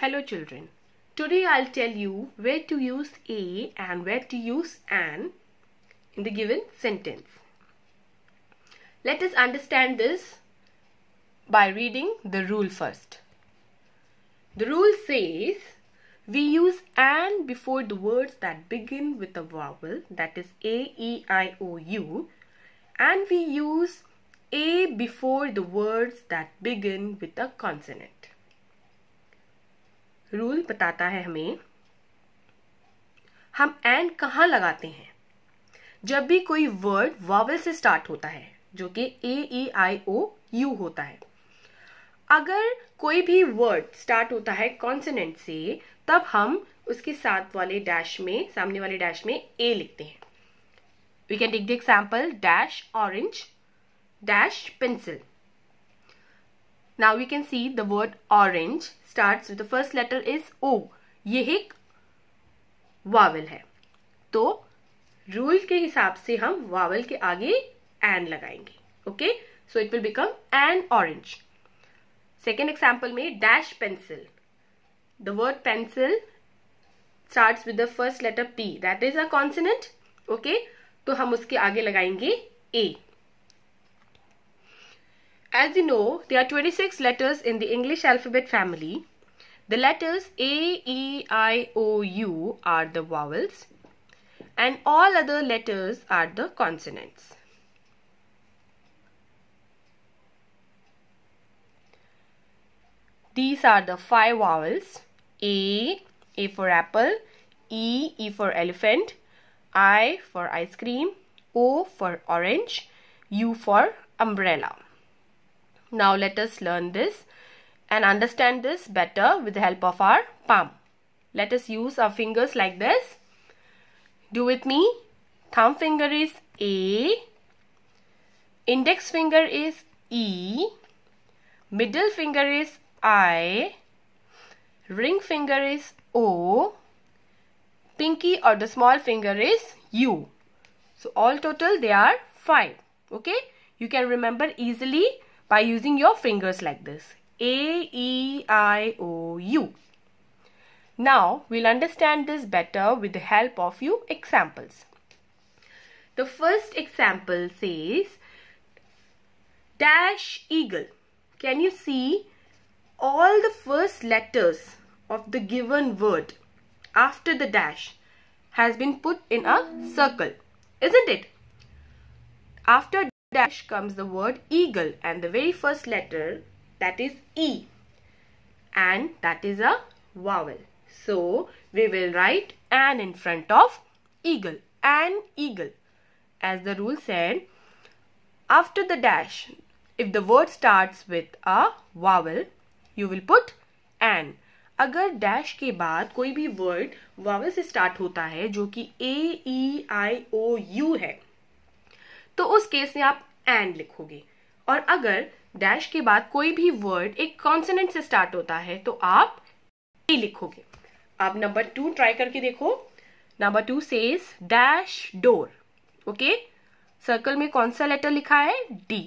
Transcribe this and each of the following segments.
Hello children. Today I'll tell you where to use a and where to use an in the given sentence. Let us understand this by reading the rule first. The rule says we use an before the words that begin with a vowel that is a, e, i, o, u and we use a before the words that begin with a consonant. Rule बताता है हमें हम and कहाँ लगाते हैं जब भी कोई वर्ड वॉवल से स्टार्ट होता है जो कि ए ई आई ओ यू होता है अगर कोई भी वर्ड स्टार्ट होता है कॉन्सनेंट से तब हम उसके साथ वाले डैश में सामने वाले डैश में ए लिखते हैं we can take the example dash orange dash pencil Now we can see the word orange starts with the first letter is O. ये एक वावल है तो रूल के हिसाब से हम वावल के आगे एन लगाएंगे okay so it will become an orange second example में dash pencil the word pencil start with the first letter P that is a consonant okay तो हम उसके आगे लगाएंगे a As you know, there are 26 letters in the English alphabet family. The letters A, E, I, O, U are the vowels and all other letters are the consonants. These are the five vowels A, A for apple, E, E for elephant, I for ice cream, O for orange, U for umbrella. Now let us learn this and understand this better with the help of our palm. Let us use our fingers like this. Do with me. Thumb finger is A. Index finger is E. Middle finger is I. Ring finger is O. Pinky or the small finger is U. So all total they are 5. Okay. You can remember easily by using your fingers like this. A, E, I, O, U. Now, we'll understand this better with the help of few examples. The first example says, dash eagle. Can you see all the first letters of the given word after the dash has been put in a circle, isn't it? After dash comes the word eagle and the very first letter that is E and that is a vowel. So we will write an in front of eagle an eagle. As the rule said after the dash if the word starts with a vowel you will put an. अगर dash के बाद कोई भी word vowel से start होता है जो कि ए ई आई ओ यू है तो उस केस में आप एंड लिखोगे और अगर डैश के बाद कोई भी वर्ड एक कॉन्सनेंट से स्टार्ट होता है तो आप ए लिखोगे आप नंबर टू ट्राई करके देखो number two says dash door okay circle में कौन सा लेटर लिखा है डी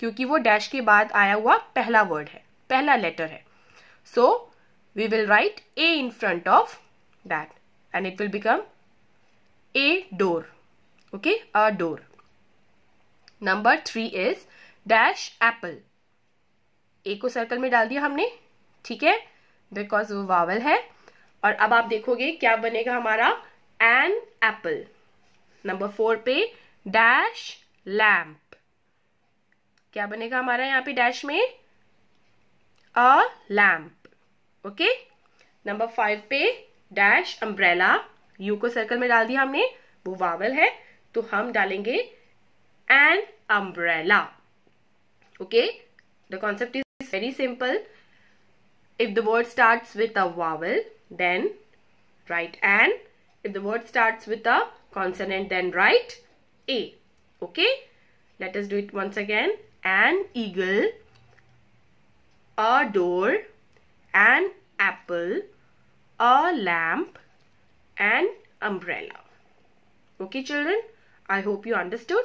क्योंकि वो डैश के बाद आया हुआ पहला वर्ड है पहला लेटर है so we will write A in front of that and it will become a door okay a door number three is dash apple A को सर्कल में डाल दिया हमने ठीक है बिकॉज वो वावल है और अब आप देखोगे क्या बनेगा हमारा एन एप्पल नंबर फोर पे डैश लैम्प क्या बनेगा हमारा यहाँ पे डैश में a lamp okay number five पे डैश अम्ब्रेला यू को सर्कल में डाल दिया हमने वो वावल है तो हम डालेंगे an umbrella okay the concept is very simple if the word starts with a vowel then write an if the word starts with a consonant then write a okay let us do it once again an eagle a door an apple a lamp an umbrella okay children i hope you understood